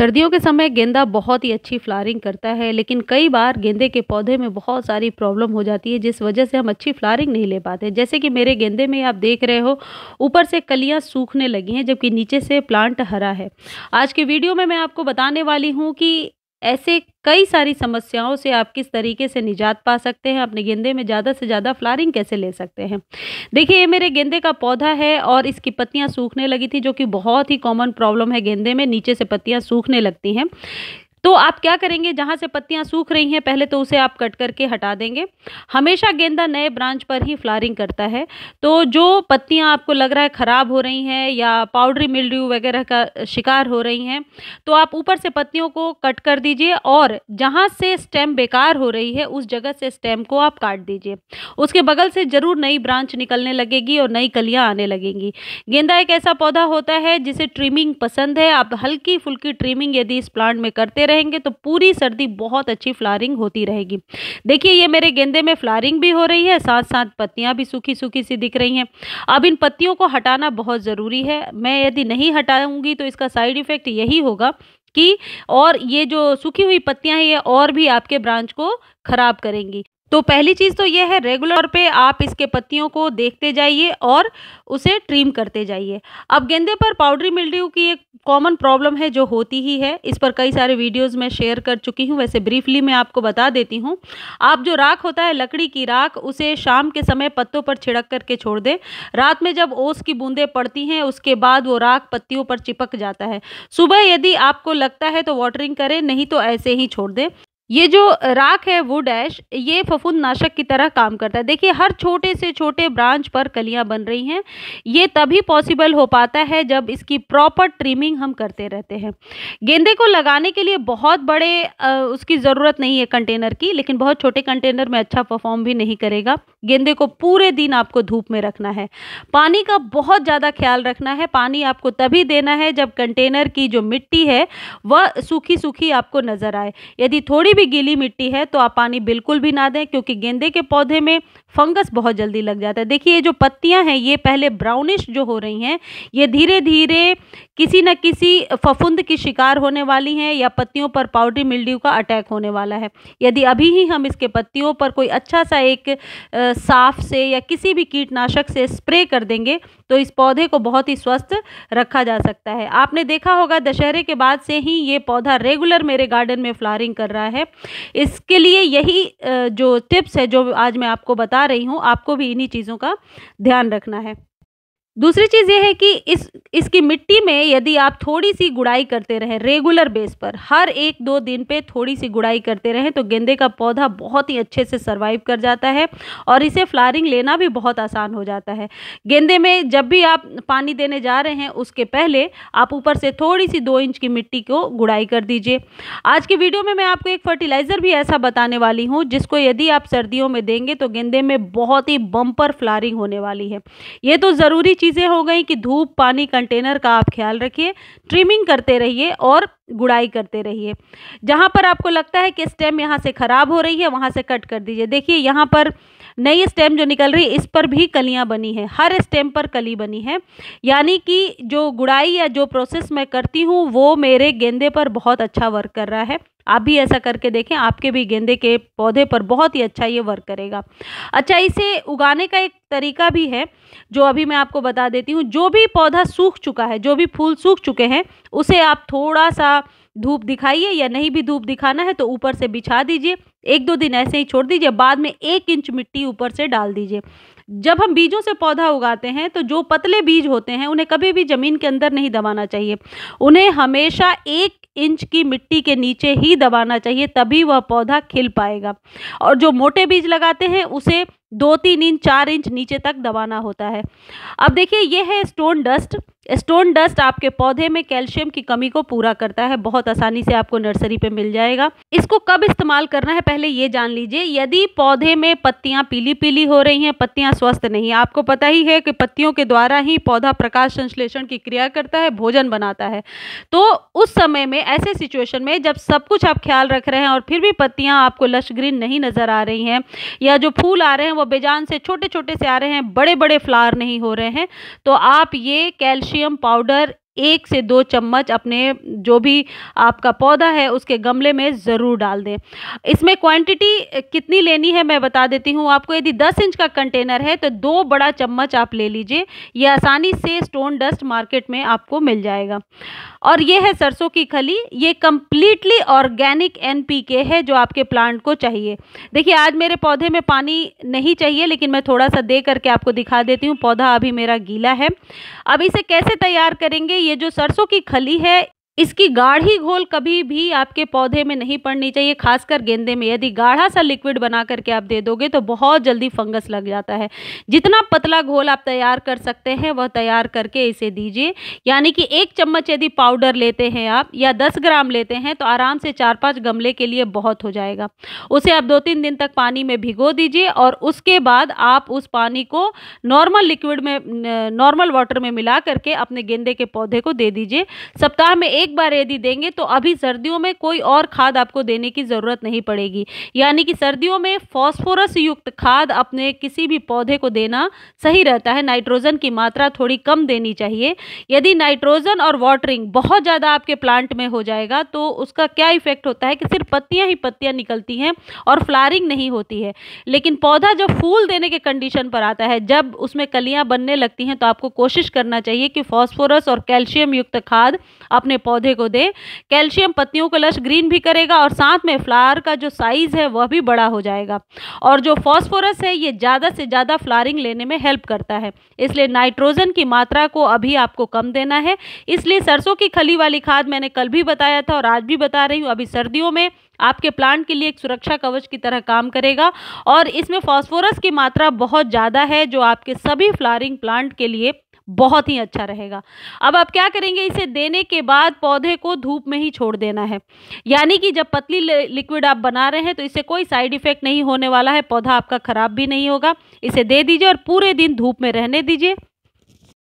सर्दियों के समय गेंदा बहुत ही अच्छी फ्लारिंग करता है लेकिन कई बार गेंदे के पौधे में बहुत सारी प्रॉब्लम हो जाती है जिस वजह से हम अच्छी फ्लारिंग नहीं ले पाते जैसे कि मेरे गेंदे में आप देख रहे हो ऊपर से कलियाँ सूखने लगी हैं जबकि नीचे से प्लांट हरा है आज के वीडियो में मैं आपको बताने वाली हूँ कि ऐसे कई सारी समस्याओं से आप किस तरीके से निजात पा सकते हैं अपने गेंदे में ज़्यादा से ज़्यादा फ्लारिंग कैसे ले सकते हैं देखिए ये मेरे गेंदे का पौधा है और इसकी पत्तियाँ सूखने लगी थी जो कि बहुत ही कॉमन प्रॉब्लम है गेंदे में नीचे से पत्तियाँ सूखने लगती हैं तो आप क्या करेंगे जहाँ से पत्तियाँ सूख रही हैं पहले तो उसे आप कट करके हटा देंगे हमेशा गेंदा नए ब्रांच पर ही फ्लारिंग करता है तो जो पत्तियाँ आपको लग रहा है ख़राब हो रही हैं या पाउडरी मिल्ड्यू वगैरह का शिकार हो रही हैं तो आप ऊपर से पत्तियों को कट कर दीजिए और जहाँ से स्टेम बेकार हो रही है उस जगह से स्टेम को आप काट दीजिए उसके बगल से ज़रूर नई ब्रांच निकलने लगेगी और नई कलियाँ आने लगेंगी गेंदा एक ऐसा पौधा होता है जिसे ट्रिमिंग पसंद है आप हल्की फुल्की ट्रिमिंग यदि इस प्लांट में करते रहेंगे तो पूरी सर्दी बहुत अच्छी फ्लारिंग होती रहेगी देखिए ये मेरे गेंदे में फ्लारिंग भी हो रही है साथ साथ पत्तियाँ भी सूखी सूखी सी दिख रही हैं अब इन पत्तियों को हटाना बहुत ज़रूरी है मैं यदि नहीं हटाऊंगी तो इसका साइड इफ़ेक्ट यही होगा कि और ये जो सूखी हुई पत्तियां हैं ये और भी आपके ब्रांच को ख़राब करेंगी तो पहली चीज़ तो यह है रेगुलर पे आप इसके पत्तियों को देखते जाइए और उसे ट्रिम करते जाइए अब गेंदे पर पाउडरी मिल्ड्यू की एक कॉमन प्रॉब्लम है जो होती ही है इस पर कई सारे वीडियोस मैं शेयर कर चुकी हूँ वैसे ब्रीफली मैं आपको बता देती हूँ आप जो राख होता है लकड़ी की राख उसे शाम के समय पत्तों पर छिड़क करके छोड़ दें रात में जब ओस की बूंदें पड़ती हैं उसके बाद वो राख पत्तियों पर चिपक जाता है सुबह यदि आपको लगता है तो वाटरिंग करें नहीं तो ऐसे ही छोड़ दें ये जो राख है वो डैश ये फफूंद नाशक की तरह काम करता है देखिए हर छोटे से छोटे ब्रांच पर कलियां बन रही हैं ये तभी पॉसिबल हो पाता है जब इसकी प्रॉपर ट्रिमिंग हम करते रहते हैं गेंदे को लगाने के लिए बहुत बड़े आ, उसकी ज़रूरत नहीं है कंटेनर की लेकिन बहुत छोटे कंटेनर में अच्छा परफॉर्म भी नहीं करेगा गेंदे को पूरे दिन आपको धूप में रखना है पानी का बहुत ज़्यादा ख्याल रखना है पानी आपको तभी देना है जब कंटेनर की जो मिट्टी है वह सूखी सूखी आपको नज़र आए यदि थोड़ी भी गीली मिट्टी है तो आप पानी बिल्कुल भी ना दें क्योंकि गेंदे के पौधे में फंगस बहुत जल्दी लग जाता है देखिए ये जो पत्तियां हैं ये पहले ब्राउनिश जो हो रही हैं ये धीरे धीरे किसी न किसी फफुंद की शिकार होने वाली हैं या पत्तियों पर पाउडरी मिल्ड्यू का अटैक होने वाला है यदि अभी ही हम इसके पत्तियों पर कोई अच्छा सा एक साफ से या किसी भी कीटनाशक से स्प्रे कर देंगे तो इस पौधे को बहुत ही स्वस्थ रखा जा सकता है आपने देखा होगा दशहरे के बाद से ही ये पौधा रेगुलर मेरे गार्डन में फ्लारिंग कर रहा है इसके लिए यही जो टिप्स है जो आज मैं आपको बता बता रही हूँ आपको भी इन्हीं चीज़ों का ध्यान रखना है दूसरी चीज़ ये है कि इस इसकी मिट्टी में यदि आप थोड़ी सी गुड़ाई करते रहें रेगुलर बेस पर हर एक दो दिन पे थोड़ी सी गुड़ाई करते रहें तो गेंदे का पौधा बहुत ही अच्छे से सर्वाइव कर जाता है और इसे फ्लारिंग लेना भी बहुत आसान हो जाता है गेंदे में जब भी आप पानी देने जा रहे हैं उसके पहले आप ऊपर से थोड़ी सी दो इंच की मिट्टी को गुड़ाई कर दीजिए आज की वीडियो में मैं आपको एक फर्टिलाइज़र भी ऐसा बताने वाली हूँ जिसको यदि आप सर्दियों में देंगे तो गेंदे में बहुत ही बम्पर फ्लारिंग होने वाली है ये तो ज़रूरी चीज़ें हो गई कि धूप पानी कंटेनर का आप ख्याल रखिए ट्रिमिंग करते रहिए और गुड़ाई करते रहिए जहाँ पर आपको लगता है कि स्टेम यहाँ से ख़राब हो रही है वहाँ से कट कर दीजिए देखिए यहाँ पर नई स्टेम जो निकल रही है इस पर भी कलियाँ बनी है हर स्टेम पर कली बनी है यानी कि जो गुड़ाई या जो प्रोसेस मैं करती हूँ वो मेरे गेंदे पर बहुत अच्छा वर्क कर रहा है आप भी ऐसा करके देखें आपके भी गेंदे के पौधे पर बहुत ही अच्छा ये वर्क करेगा अच्छा इसे उगाने का एक तरीका भी है जो अभी मैं आपको बता देती हूँ जो भी पौधा सूख चुका है जो भी फूल सूख चुके हैं उसे आप थोड़ा सा धूप दिखाइए या नहीं भी धूप दिखाना है तो ऊपर से बिछा दीजिए एक दो दिन ऐसे ही छोड़ दीजिए बाद में एक इंच मिट्टी ऊपर से डाल दीजिए जब हम बीजों से पौधा उगाते हैं तो जो पतले बीज होते हैं उन्हें कभी भी ज़मीन के अंदर नहीं दबाना चाहिए उन्हें हमेशा एक इंच की मिट्टी के नीचे ही दबाना चाहिए तभी वह पौधा खिल पाएगा और जो मोटे बीज लगाते हैं उसे दो तीन इंच चार इंच नीचे तक दबाना होता है अब देखिए यह है स्टोन डस्ट स्टोन डस्ट आपके पौधे में कैल्शियम की कमी को पूरा करता है बहुत आसानी से आपको नर्सरी पे मिल जाएगा इसको कब इस्तेमाल करना है पहले ये जान लीजिए यदि पौधे में पत्तियां पीली पीली हो रही हैं पत्तियां स्वस्थ नहीं आपको पता ही है कि पत्तियों के द्वारा ही पौधा प्रकाश संश्लेषण की क्रिया करता है भोजन बनाता है तो उस समय में ऐसे सिचुएशन में जब सब कुछ आप ख्याल रख रहे हैं और फिर भी पत्तियाँ आपको लश ग्रीन नहीं नज़र आ रही हैं या जो फूल आ रहे हैं वो बेजान से छोटे छोटे से आ रहे हैं बड़े बड़े फ्लावर नहीं हो रहे हैं तो आप ये कैल्शियम पोटेशियम पाउडर एक से दो चम्मच अपने जो भी आपका पौधा है उसके गमले में ज़रूर डाल दें इसमें क्वांटिटी कितनी लेनी है मैं बता देती हूँ आपको यदि 10 इंच का कंटेनर है तो दो बड़ा चम्मच आप ले लीजिए ये आसानी से स्टोन डस्ट मार्केट में आपको मिल जाएगा और ये है सरसों की खली ये कम्प्लीटली ऑर्गेनिक एन है जो आपके प्लांट को चाहिए देखिए आज मेरे पौधे में पानी नहीं चाहिए लेकिन मैं थोड़ा सा दे करके आपको दिखा देती हूँ पौधा अभी मेरा गीला है अब इसे कैसे तैयार करेंगे ये जो सरसों की खली है इसकी गाढ़ी घोल कभी भी आपके पौधे में नहीं पड़नी चाहिए खासकर गेंदे में यदि गाढ़ा सा लिक्विड बना करके आप दे दोगे तो बहुत जल्दी फंगस लग जाता है जितना पतला घोल आप तैयार कर सकते हैं वह तैयार करके इसे दीजिए यानी कि एक चम्मच यदि पाउडर लेते हैं आप या दस ग्राम लेते हैं तो आराम से चार पाँच गमले के लिए बहुत हो जाएगा उसे आप दो तीन दिन तक पानी में भिगो दीजिए और उसके बाद आप उस पानी को नॉर्मल लिक्विड में नॉर्मल वाटर में मिला करके अपने गेंदे के पौधे को दे दीजिए सप्ताह में एक एक बार यदि देंगे तो अभी सर्दियों में कोई और खाद आपको देने की ज़रूरत नहीं पड़ेगी यानी कि सर्दियों में फॉस्फोरस युक्त खाद अपने किसी भी पौधे को देना सही रहता है नाइट्रोजन की मात्रा थोड़ी कम देनी चाहिए यदि नाइट्रोजन और वाटरिंग बहुत ज़्यादा आपके प्लांट में हो जाएगा तो उसका क्या इफेक्ट होता है कि सिर्फ पत्तियाँ ही पत्तियाँ निकलती हैं और फ्लारिंग नहीं होती है लेकिन पौधा जब फूल देने के कंडीशन पर आता है जब उसमें कलियाँ बनने लगती हैं तो आपको कोशिश करना चाहिए कि फॉस्फोरस और कैल्शियम युक्त खाद अपने पौधे को दे कैल्शियम पत्तियों को लश ग्रीन भी करेगा और साथ में फ्लावर का जो साइज़ है वह भी बड़ा हो जाएगा और जो फॉस्फोरस है ये ज़्यादा से ज़्यादा फ्लारिंग लेने में हेल्प करता है इसलिए नाइट्रोजन की मात्रा को अभी आपको कम देना है इसलिए सरसों की खली वाली खाद मैंने कल भी बताया था और आज भी बता रही हूँ अभी सर्दियों में आपके प्लांट के लिए एक सुरक्षा कवच की तरह काम करेगा और इसमें फॉस्फोरस की मात्रा बहुत ज़्यादा है जो आपके सभी फ्लारिंग प्लांट के लिए बहुत ही अच्छा रहेगा अब आप क्या करेंगे इसे देने के बाद पौधे को धूप में ही छोड़ देना है यानी कि जब पतली लिक्विड आप बना रहे हैं तो इससे कोई साइड इफ़ेक्ट नहीं होने वाला है पौधा आपका ख़राब भी नहीं होगा इसे दे दीजिए और पूरे दिन धूप में रहने दीजिए